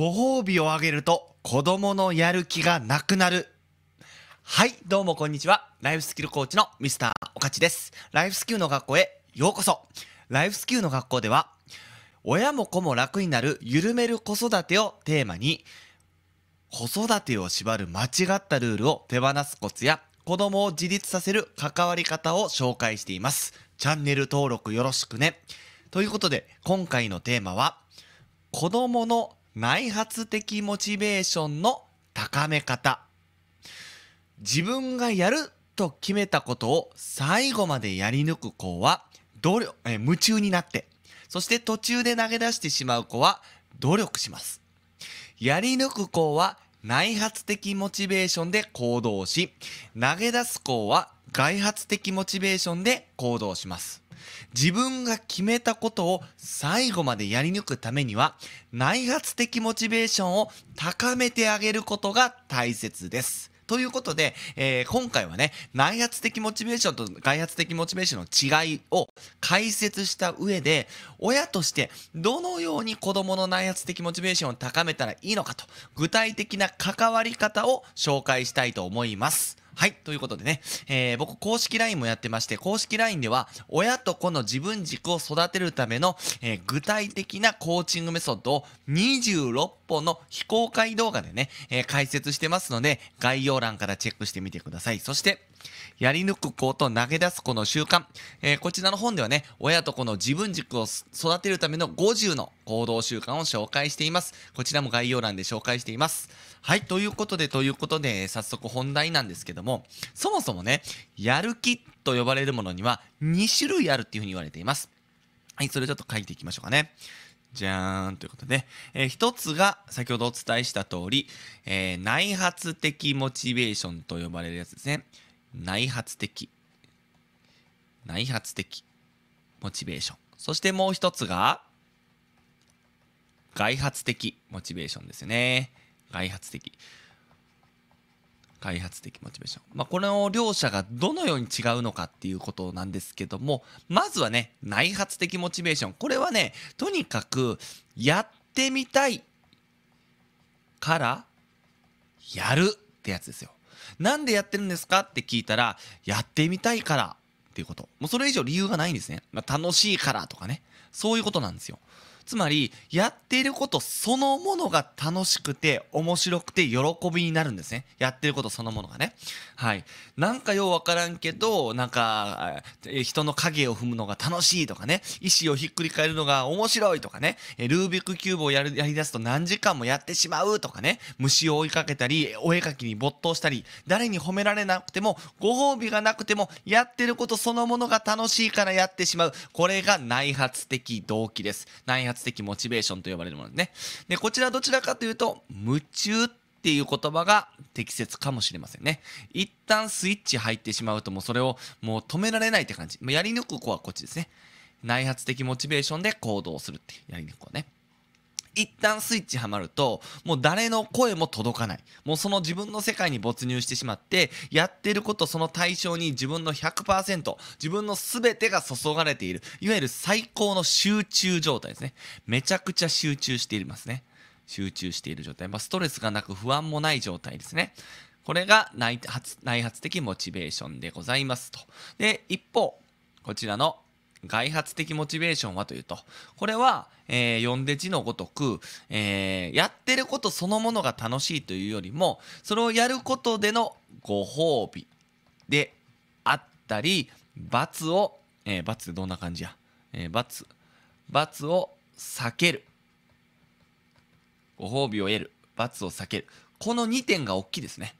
ご褒美をあげると子供のやる気がなくなる。はい、どうもこんにちは。ライフスキルコーチのミスターおかちです。ライフスキルの学校へようこそ。ライフスキルの学校では、親も子も楽になる緩める子育てをテーマに、子育てを縛る間違ったルールを手放すコツや、子供を自立させる関わり方を紹介しています。チャンネル登録よろしくね。ということで、今回のテーマは、子供の内発的モチベーションの高め方自分がやると決めたことを最後までやり抜く子は努力え夢中になってそして途中で投げ出してしまう子は努力しますやり抜く子は内発的モチベーションで行動し、投げ出す項は外発的モチベーションで行動します。自分が決めたことを最後までやり抜くためには内発的モチベーションを高めてあげることが大切です。ということで、えー、今回はね、内発的モチベーションと外発的モチベーションの違いを解説した上で、親としてどのように子供の内発的モチベーションを高めたらいいのかと、具体的な関わり方を紹介したいと思います。はい。ということでね、えー、僕、公式 LINE もやってまして、公式 LINE では、親と子の自分軸を育てるための、えー、具体的なコーチングメソッドを26本の非公開動画でね、えー、解説してますので、概要欄からチェックしてみてください。そして、やり抜く子と投げ出す子の習慣、えー、こちらの本ではね、親と子の自分軸を育てるための50の行動習慣を紹介しています。こちらも概要欄で紹介しています。はい、ということで、ということで、早速本題なんですけども、そもそもね、やる気と呼ばれるものには2種類あるっていうふうに言われています。はい、それちょっと書いていきましょうかね。じゃーんということで、えー、一つが先ほどお伝えした通り、えー、内発的モチベーションと呼ばれるやつですね。内発的内発的モチベーションそしてもう一つが外発的モチベーションですね外発的開発的モチベーション、まあ、これの両者がどのように違うのかっていうことなんですけどもまずはね内発的モチベーションこれはねとにかくやってみたいからやるってやつですよなんでやってるんですかって聞いたら、やってみたいからっていうこと。もうそれ以上理由がないんですね。まあ、楽しいからとかね。そういうことなんですよ。つまりやっていることそのものが楽しくて面白くて喜びになるんですねやってることそのものがねはいなんかようわからんけどなんか人の影を踏むのが楽しいとかね意思をひっくり返るのが面白いとかねルービックキューブをやるやりだすと何時間もやってしまうとかね虫を追いかけたりお絵かきに没頭したり誰に褒められなくてもご褒美がなくてもやってることそのものが楽しいからやってしまうこれが内発的動機です内発的モチベーションと呼ばれるものですね。で、こちらどちらかというと、夢中っていう言葉が適切かもしれませんね。一旦スイッチ入ってしまうともうそれをもう止められないって感じ。やり抜く子はこっちですね。内発的モチベーションで行動するっていう、やり抜く子ね。一旦スイッチはまるともう誰の声も届かないもうその自分の世界に没入してしまってやってることその対象に自分の100%自分の全てが注がれているいわゆる最高の集中状態ですねめちゃくちゃ集中していますね集中している状態、まあ、ストレスがなく不安もない状態ですねこれが内発的モチベーションでございますとで一方こちらの外発的モチベーションはというと、これは、えー、読んで字のごとく、えー、やってることそのものが楽しいというよりも、それをやることでのご褒美であったり、罰を、えー、罰ってどんな感じや、えー、罰、罰を避ける。ご褒美を得る。罰を避ける。この2点が大きいですね。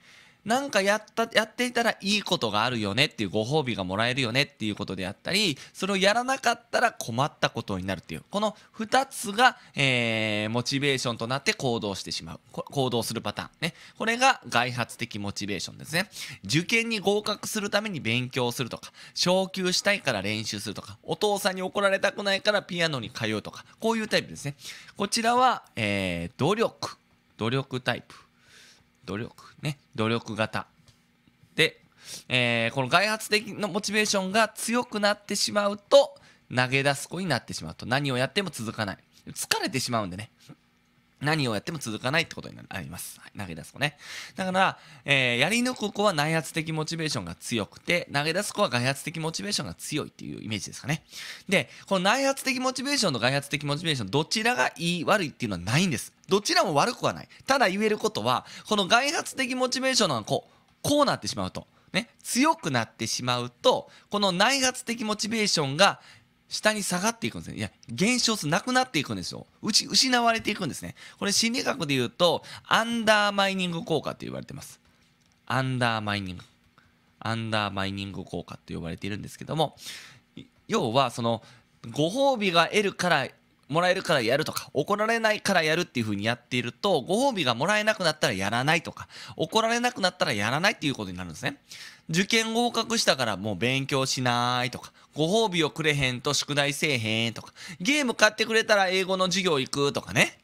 なんかやったやっていたらいいことがあるよねっていうご褒美がもらえるよねっていうことであったりそれをやらなかったら困ったことになるっていうこの2つが、えー、モチベーションとなって行動してしまう行動するパターンねこれが外発的モチベーションですね受験に合格するために勉強するとか昇級したいから練習するとかお父さんに怒られたくないからピアノに通うとかこういうタイプですねこちらは、えー、努力努力タイプ努力ね努力型で、えー、この外発的なモチベーションが強くなってしまうと投げ出す子になってしまうと何をやっても続かない疲れてしまうんでね何をやっても続かないってことになります。はい、投げ出す子ね。だから、えー、やり抜く子は内発的モチベーションが強くて、投げ出す子は外発的モチベーションが強いっていうイメージですかね。で、この内発的モチベーションと外発的モチベーション、どちらがいい悪いっていうのはないんです。どちらも悪くはない。ただ言えることは、この外発的モチベーションの子、こうなってしまうと。ね、強くなってしまうとこの内発的モチベーションが下に下がっていくんですね。いや、減少すなくなっていくんですよ。うち、失われていくんですね。これ心理学で言うと、アンダーマイニング効果って言われてます。アンダーマイニング。アンダーマイニング効果って呼ばれているんですけども、要は、その、ご褒美が得るから、もらえるからやるとか、怒られないからやるっていうふうにやっていると、ご褒美がもらえなくなったらやらないとか、怒られなくなったらやらないっていうことになるんですね。受験合格したからもう勉強しないとか、ご褒美をくれへんと宿題せえへんとか、ゲーム買ってくれたら英語の授業行くとかね。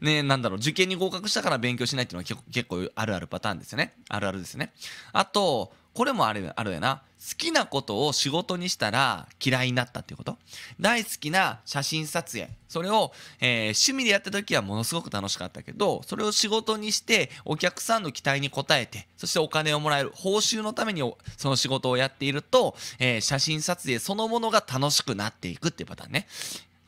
ねなんだろう、受験に合格したから勉強しないっていうのは結構あるあるパターンですよね。あるあるですね。あと、これもあるあるやな好きなことを仕事にしたら嫌いになったっていうこと大好きな写真撮影それを、えー、趣味でやった時はものすごく楽しかったけどそれを仕事にしてお客さんの期待に応えてそしてお金をもらえる報酬のためにその仕事をやっていると、えー、写真撮影そのものが楽しくなっていくっていうパターンね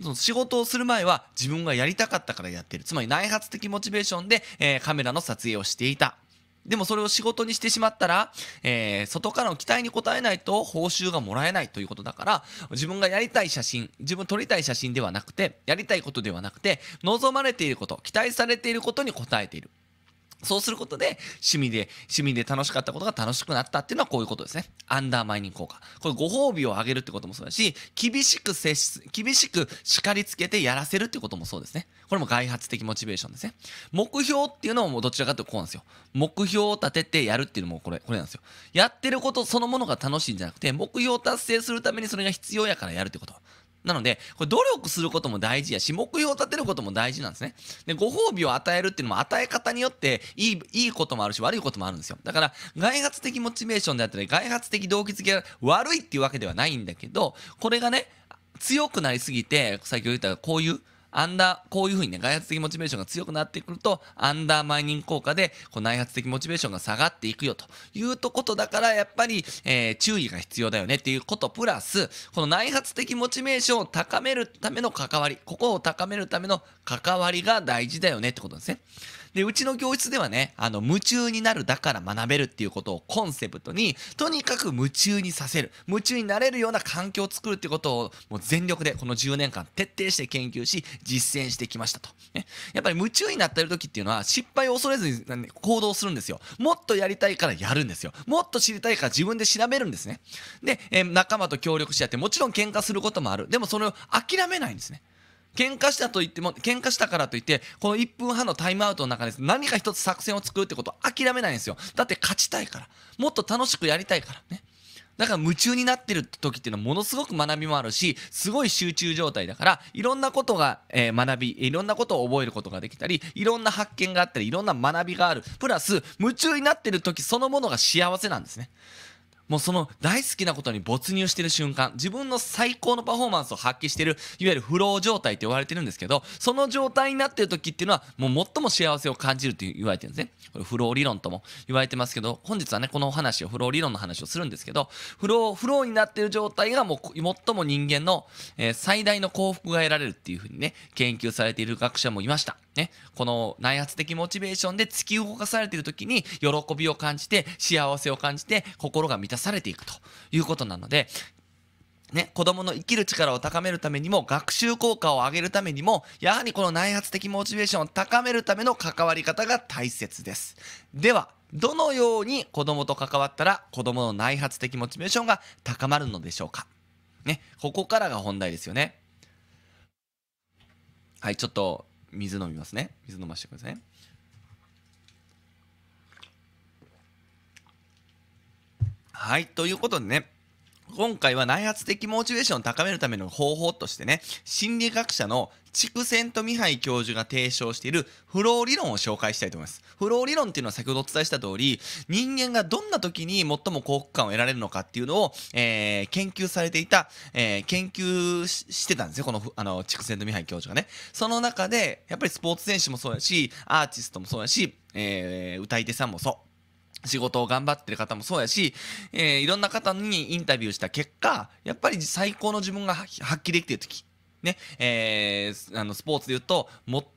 その仕事をする前は自分がやりたかったからやってる。つまり内発的モチベーションで、えー、カメラの撮影をしていた。でもそれを仕事にしてしまったら、えー、外からの期待に応えないと報酬がもらえないということだから、自分がやりたい写真、自分撮りたい写真ではなくて、やりたいことではなくて、望まれていること、期待されていることに応えている。そうすることで趣味で趣味で楽しかったことが楽しくなったっていうのはこういうことですね。アンダーマイニング効果。これご褒美をあげるってこともそうだし、厳しく接し、厳しく叱りつけてやらせるってこともそうですね。これも外発的モチベーションですね。目標っていうのもどちらかというとこうなんですよ。目標を立ててやるっていうのもこれ、これなんですよ。やってることそのものが楽しいんじゃなくて、目標を達成するためにそれが必要やからやるってこと。なので、これ努力することも大事やし、目標を立てることも大事なんですね。で、ご褒美を与えるっていうのも与え方によっていい、いいこともあるし、悪いこともあるんですよ。だから、外発的モチベーションであったり、外発的動機付けが悪いっていうわけではないんだけど、これがね、強くなりすぎて、先ほど言ったこういうアンダーこういうふうにね外発的モチベーションが強くなってくるとアンダーマイニング効果でこう内発的モチベーションが下がっていくよというとことだからやっぱり、えー、注意が必要だよねっていうことプラスこの内発的モチベーションを高めるための関わりここを高めるための関わりが大事だよねってことですね。で、うちの教室ではね、あの、夢中になるだから学べるっていうことをコンセプトに、とにかく夢中にさせる、夢中になれるような環境を作るってことを、もう全力でこの10年間徹底して研究し、実践してきましたと。ね。やっぱり夢中になってる時っていうのは、失敗を恐れずに行動するんですよ。もっとやりたいからやるんですよ。もっと知りたいから自分で調べるんですね。で、えー、仲間と協力し合って、もちろん喧嘩することもある。でもそれを諦めないんですね。喧嘩したと言っても喧嘩したからといってこの1分半のタイムアウトの中で何か一つ作戦を作るってことを諦めないんですよだって勝ちたいからもっと楽しくやりたいからねだから夢中になってる時っていうのはものすごく学びもあるしすごい集中状態だからいろんなことが、えー、学びいろんなことを覚えることができたりいろんな発見があったりいろんな学びがあるプラス夢中になってる時そのものが幸せなんですねもうその大好きなことに没入してる瞬間自分の最高のパフォーマンスを発揮してるいわゆるフロー状態って言われてるんですけどその状態になってる時っていうのはもう最も幸せを感じるって言われてるんですねこれフロー理論とも言われてますけど本日はねこのお話をフロー理論の話をするんですけどフローフローになってる状態がもう最も人間の、えー、最大の幸福が得られるっていうふうにね研究されている学者もいましたね、この内発的モチベーションで突き動かされている時に喜びを感じて幸せを感じて心が満たたされていくということなので、ね、子供の生きる力を高めるためにも、学習効果を上げるためにも、やはりこの内発的モチベーションを高めるための関わり方が大切です。では、どのように子供と関わったら子供の内発的モチベーションが高まるのでしょうかね、ここからが本題ですよね。はい、ちょっと水飲みますね。水飲ませてくださいはい、ということでね、今回は内発的モチベーションを高めるための方法としてね、心理学者の畜生とミハイ教授が提唱しているフロー理論を紹介したいと思います。フロー理論っていうのは先ほどお伝えした通り、人間がどんな時に最も幸福感を得られるのかっていうのを、えー、研究されていた、えー、研究してたんですよ、この、あの、畜生とミハイ教授がね。その中で、やっぱりスポーツ選手もそうやし、アーティストもそうやし、えー、歌い手さんもそう。仕事を頑張ってる方もそうやし、えー、いろんな方にインタビューした結果、やっぱり最高の自分が発揮できてる時ね、えー、あのスポーツで言うと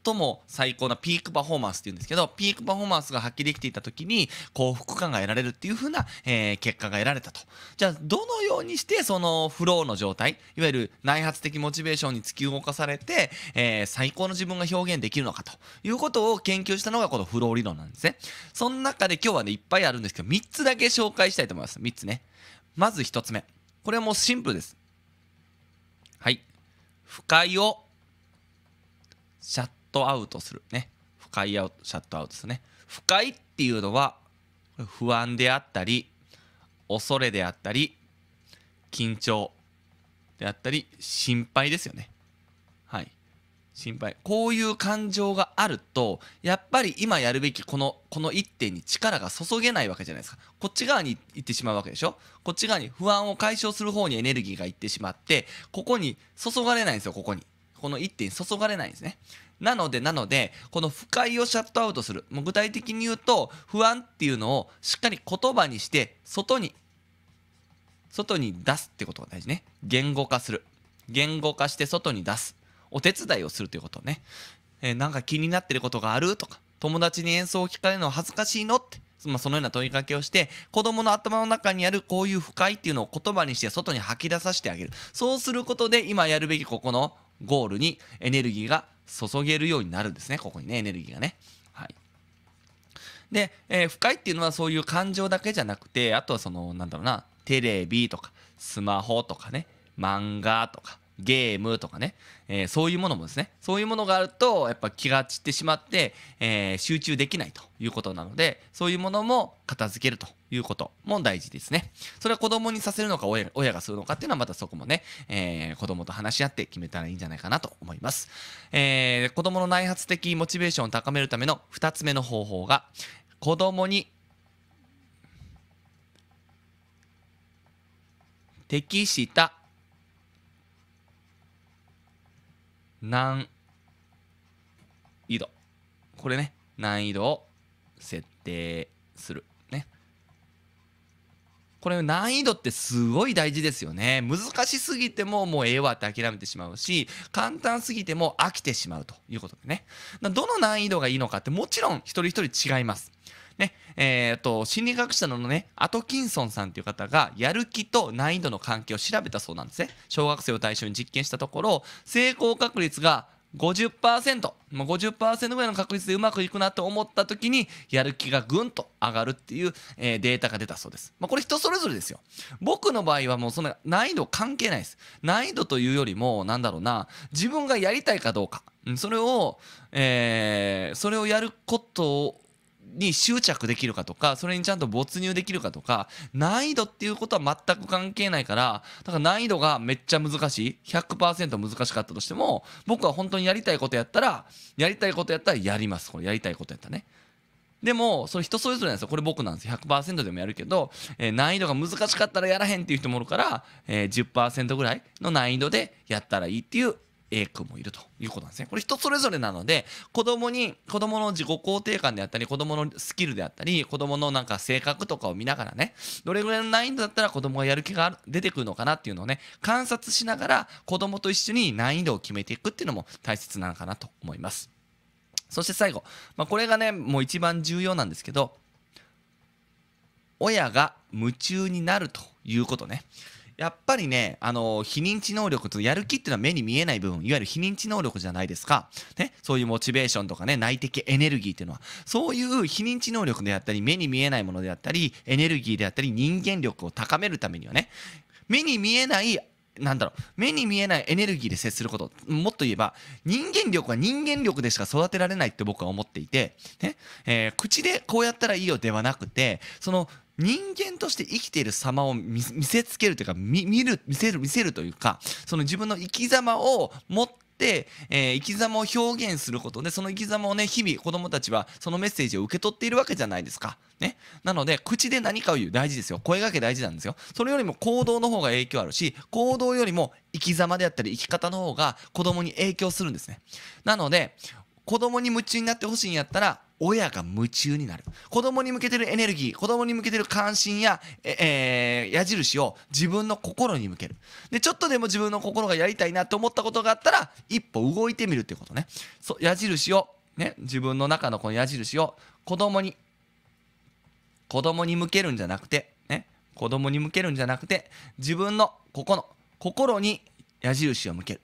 最も最高なピークパフォーマンスっていうんですけどピークパフォーマンスが発揮できていた時に幸福感が得られるっていう風な、えー、結果が得られたとじゃあどのようにしてそのフローの状態いわゆる内発的モチベーションに突き動かされて、えー、最高の自分が表現できるのかということを研究したのがこのフロー理論なんですねその中で今日はねいっぱいあるんですけど3つだけ紹介したいと思います3つねまず1つ目これはもうシンプルです不快をシャットアウトするね不快アウトシャットアウトですね不快っていうのは不安であったり恐れであったり緊張であったり心配ですよね心配こういう感情があるとやっぱり今やるべきこのこの一点に力が注げないわけじゃないですかこっち側に行ってしまうわけでしょこっち側に不安を解消する方にエネルギーがいってしまってここに注がれないんですよここにこの一点に注がれないんですねなのでなのでこの不快をシャットアウトするもう具体的に言うと不安っていうのをしっかり言葉にして外に外に出すってことが大事ね言語化する言語化して外に出すお手伝いをするということね、えー、なんか気になってることがあるとか友達に演奏を聞かれるのは恥ずかしいのってまあ、そのような問いかけをして子供の頭の中にあるこういう不快っていうのを言葉にして外に吐き出させてあげるそうすることで今やるべきここのゴールにエネルギーが注げるようになるんですねここにねエネルギーがね。はいで、えー、不快っていうのはそういう感情だけじゃなくてあとはそのなんだろうなテレビとかスマホとかね漫画とかゲームとかね、えー、そういうものもですねそういうものがあるとやっぱ気が散ってしまって、えー、集中できないということなのでそういうものも片付けるということも大事ですねそれは子供にさせるのか親がするのかっていうのはまたそこもね、えー、子供と話し合って決めたらいいんじゃないかなと思います、えー、子供の内発的モチベーションを高めるための2つ目の方法が子供に適した難易度これね難易度を設定するねこれ難易度ってすごい大事ですよね難しすぎてももうええわって諦めてしまうし簡単すぎても飽きてしまうということでねどの難易度がいいのかってもちろん一人一人違いますね、えー、と、心理学者のね、アトキンソンさんという方が、やる気と難易度の関係を調べたそうなんですね。小学生を対象に実験したところ、成功確率が50%、50%ぐらいの確率でうまくいくなと思った時に、やる気がぐんと上がるっていう、えー、データが出たそうです。まあ、これ人それぞれですよ。僕の場合はもうその難易度関係ないです。難易度というよりも、なんだろうな、自分がやりたいかどうか、それを、えー、それをやることをに執着できるかとかそれにちゃんと没入できるかとか難易度っていうことは全く関係ないからだから難易度がめっちゃ難しい100%難しかったとしても僕は本当にやりたいことやったらやりたいことやったらやりますこれやりたいことやったね。でも、それ人それぞれなんですよ。これ僕なんですよ。100%でもやるけど、えー、難易度が難しかったらやらへんっていう人もおるから、えー10、10%ぐらいの難易度でやったらいいっていう A 君もいるということなんですね。これ人それぞれなので子供に子供の自己肯定感であったり子供のスキルであったり子供のなんか性格とかを見ながらねどれぐらいの難易度だったら子供がやる気が出てくるのかなっていうのをね観察しながら子供と一緒に難易度を決めていくっていうのも大切なのかなと思います。そして最後、まあ、これがねもう一番重要なんですけど親が夢中になるということね。やっぱりね、あの、非認知能力とやる気っていうのは目に見えない部分、いわゆる非認知能力じゃないですか。ね、そういうモチベーションとかね、内的エネルギーっていうのは、そういう非認知能力であったり、目に見えないものであったり、エネルギーであったり、人間力を高めるためにはね、目に見えないなんだろう目に見えないエネルギーで接することもっと言えば人間力は人間力でしか育てられないって僕は思っていて、ねえー、口でこうやったらいいよではなくてその人間として生きている様を見せつけるというか見る見せる見せるというかその自分の生き様を持ってえー、生き様を表現することでその生き様をね日々子どもたちはそのメッセージを受け取っているわけじゃないですか。ね、なので口で何かを言う大事ですよ声がけ大事なんですよそれよりも行動の方が影響あるし行動よりも生き様であったり生き方の方が子供に影響するんですねなので子供に夢中になってほしいんやったら、親が夢中になる。子供に向けてるエネルギー、子供に向けてる関心や、ええー、矢印を自分の心に向ける。で、ちょっとでも自分の心がやりたいなと思ったことがあったら、一歩動いてみるってことね。そう、矢印を、ね、自分の中のこの矢印を子供に、子供に向けるんじゃなくて、ね、子供に向けるんじゃなくて、自分のここの、心に矢印を向ける。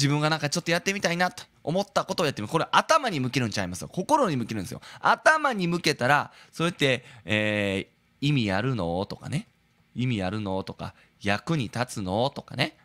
自分がなんかちょっとやってみたいなと思ったことをやってみるこれ頭に向けるんちゃいますよ心に向けるんですよ頭に向けたらそうやって、えー、意味あるのとかね意味あるのとか役に立つのとかね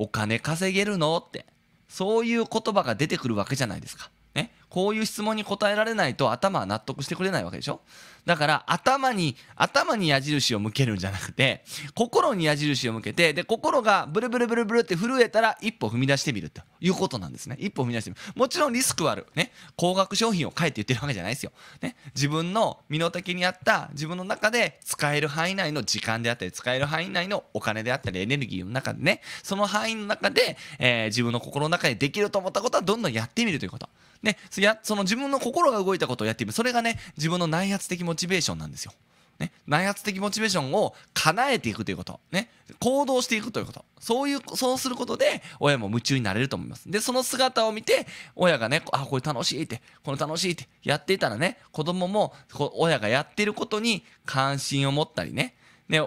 お金稼げるのってそういう言葉が出てくるわけじゃないですかねこういう質問に答えられないと頭は納得してくれないわけでしょだから頭に頭に矢印を向けるんじゃなくて心に矢印を向けてで心がブルブルブルブルって震えたら一歩踏み出してみるということなんですね一歩踏み出してみるもちろんリスクはあるね高額商品を買えって言ってるわけじゃないですよ、ね、自分の身の丈に合った自分の中で使える範囲内の時間であったり使える範囲内のお金であったりエネルギーの中でねその範囲の中で、えー、自分の心の中でできると思ったことはどんどんやってみるということねやその自分の心が動いたことをやってみるそれがね自分の内発的モチベーションなんですよ。ね、内発的モチベーションを叶えていくということ、ね、行動していくということそういうそうすることで親も夢中になれると思いますでその姿を見て親がねあこれ楽しいってこの楽しいってやっていたらね子供も親がやってることに関心を持ったりねね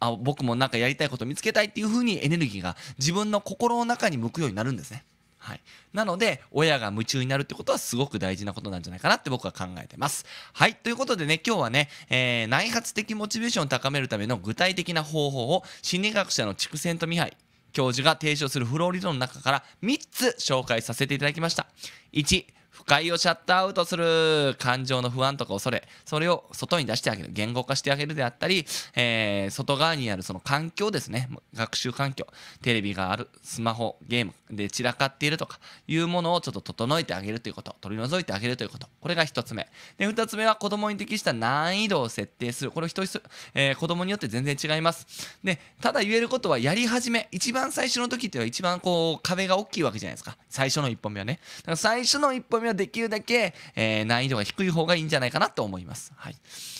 あ僕もなんかやりたいこと見つけたいっていうふうにエネルギーが自分の心の中に向くようになるんですね。はい、なので親が夢中になるってことはすごく大事なことなんじゃないかなって僕は考えてます。はいということでね今日はね、えー、内発的モチベーションを高めるための具体的な方法を心理学者の筑前とミハイ教授が提唱するフロー理論の中から3つ紹介させていただきました。1快をシャットアウトする感情の不安とか恐れ、それを外に出してあげる、言語化してあげるであったり、えー、外側にあるその環境ですね、学習環境、テレビがある、スマホ、ゲームで散らかっているとかいうものをちょっと整えてあげるということ、取り除いてあげるということ、これが1つ目。で、2つ目は子供に適した難易度を設定する。これを人えー、子供によって全然違います。で、ただ言えることはやり始め、一番最初の時っていうのは一番こう壁が大きいわけじゃないですか。最初の1本目はね。だから最初の1目はできるだけ、えー、難易度が低い方がいいんじゃないかなと思います。はい、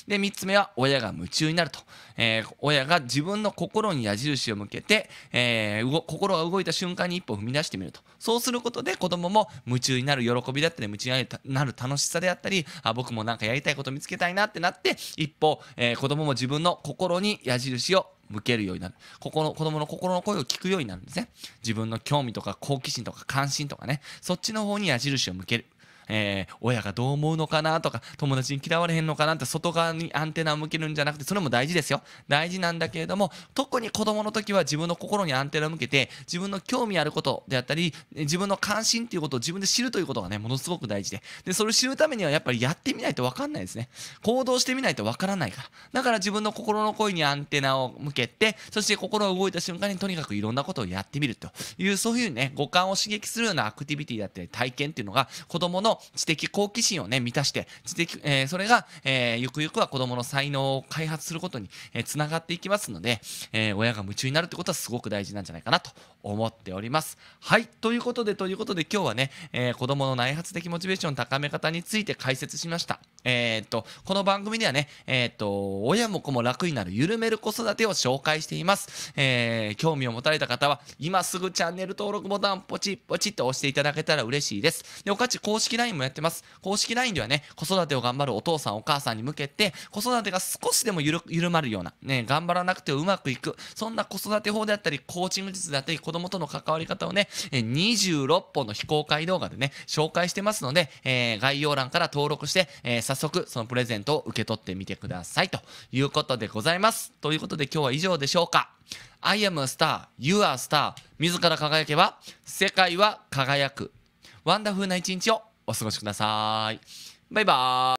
で3つ目は親が夢中になると、えー、親が自分の心に矢印を向けて、えー、心が動いた瞬間に一歩踏み出してみるとそうすることで子供も夢中になる喜びだったり夢中になる楽しさであったりあ僕もなんかやりたいこと見つけたいなってなって一歩、えー、子供も自分の心に矢印を向けるようになる。ここの子供の心の声を聞くようになるんですね。自分の興味とか好奇心とか関心とかね、そっちの方に矢印を向ける。えー、親がどう思うのかなとか、友達に嫌われへんのかなって外側にアンテナを向けるんじゃなくて、それも大事ですよ。大事なんだけれども、特に子供の時は自分の心にアンテナを向けて、自分の興味あることであったり、自分の関心っていうことを自分で知るということがね、ものすごく大事で。で、それを知るためにはやっぱりやってみないとわかんないですね。行動してみないとわからないから。だから自分の心の声にアンテナを向けて、そして心が動いた瞬間にとにかくいろんなことをやってみるという、そういうね、五感を刺激するようなアクティビティだったり体験っていうのが子供の知的好奇心をね、満たして、知的、えー、それが、えー、ゆくゆくは子供の才能を開発することに、えー、つながっていきますので、えー、親が夢中になるってことはすごく大事なんじゃないかなと思っております。はい、ということで、ということで今日はね、えー、子供の内発的モチベーション高め方について解説しました。えー、っと、この番組ではね、えー、っと、親も子も楽になる緩める子育てを紹介しています。えー、興味を持たれた方は、今すぐチャンネル登録ボタンポチッポチッと押していただけたら嬉しいです。で、おかち公式 LINE LINE もやってます。公式 LINE ではね、子育てを頑張るお父さんお母さんに向けて、子育てが少しでも緩まるような、ね、頑張らなくてうまくいく、そんな子育て法であったり、コーチング術であったり、子供との関わり方をね、26本の非公開動画でね、紹介してますので、えー、概要欄から登録して、えー、早速そのプレゼントを受け取ってみてください。ということでございます。ということで今日は以上でしょうか。I am a star, you are a star. 自ら輝けば世界は輝く。ワンダフルな一日をお過ごしください。バイバーイ。